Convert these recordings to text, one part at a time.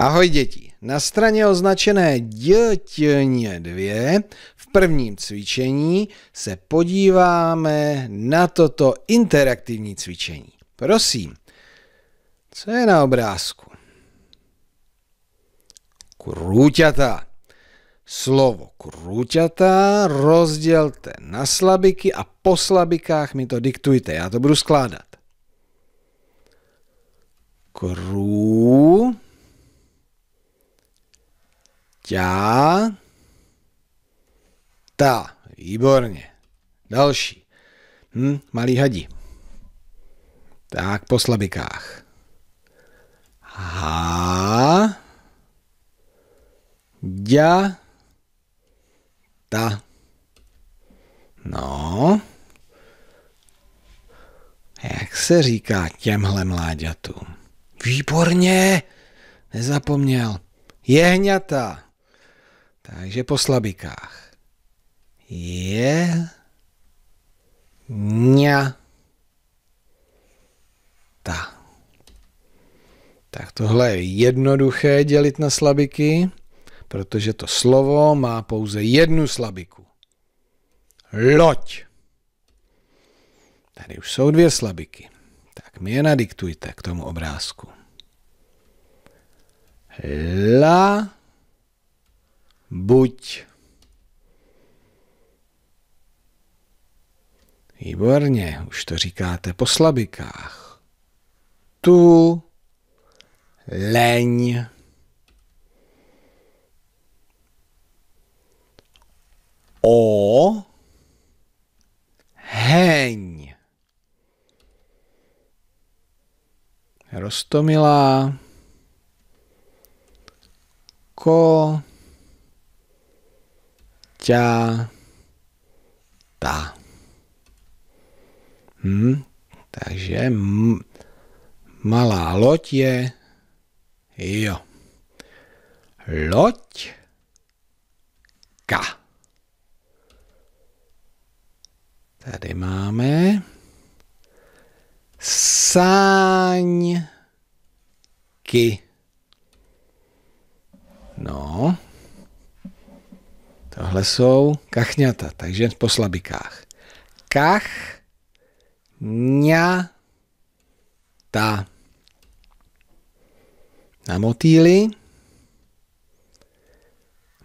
Ahoj děti, na straně označené dětně 2 v prvním cvičení se podíváme na toto interaktivní cvičení. Prosím, co je na obrázku? Krůťata. Slovo krůťata rozdělte na slabiky a po slabikách mi to diktujte, já to budu skládat. Krů... Ťa. Ta. Výborně. Další. Hm, malý hadi. Tak, po slabikách. Ha. Ďa. Ta. No. Jak se říká těmhle mláďatům? Výborně! Nezapomněl. Jehňata. Takže po slabikách. Je. Ně. Ta. Tak tohle je jednoduché dělit na slabiky, protože to slovo má pouze jednu slabiku. Loď. Tady už jsou dvě slabiky. Tak mi je nadiktujte k tomu obrázku. La buď. Výborně, už to říkáte po slabikách. Tu leň. O heň. Rostomilá. Ko já... Ta. Hm? Takže malá loď je... Jo. Loď. Ka. Tady máme... Sáňky. No, Tohle jsou kachňata, takže po slabikách. Kach, ňa, ta. Na motýli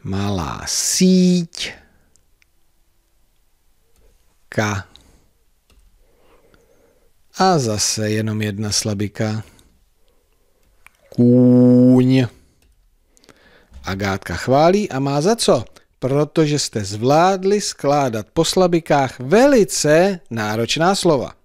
malá síť, ka. A zase jenom jedna slabika. Kůň. Agátka chválí a má za co? protože jste zvládli skládat po slabikách velice náročná slova.